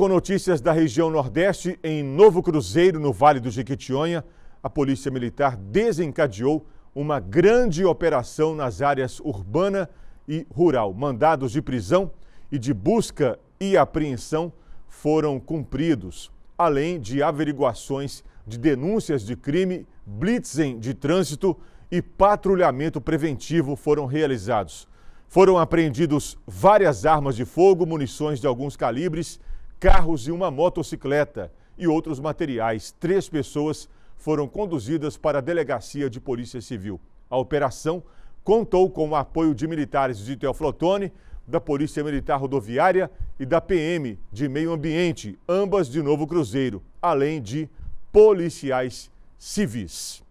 Com notícias da região Nordeste, em Novo Cruzeiro, no Vale do Jequitinhonha, a Polícia Militar desencadeou uma grande operação nas áreas urbana e rural. Mandados de prisão e de busca e apreensão foram cumpridos, além de averiguações de denúncias de crime, blitzen de trânsito e patrulhamento preventivo foram realizados. Foram apreendidos várias armas de fogo, munições de alguns calibres carros e uma motocicleta e outros materiais. Três pessoas foram conduzidas para a Delegacia de Polícia Civil. A operação contou com o apoio de militares de Teoflotone, da Polícia Militar Rodoviária e da PM de Meio Ambiente, ambas de Novo Cruzeiro, além de policiais civis.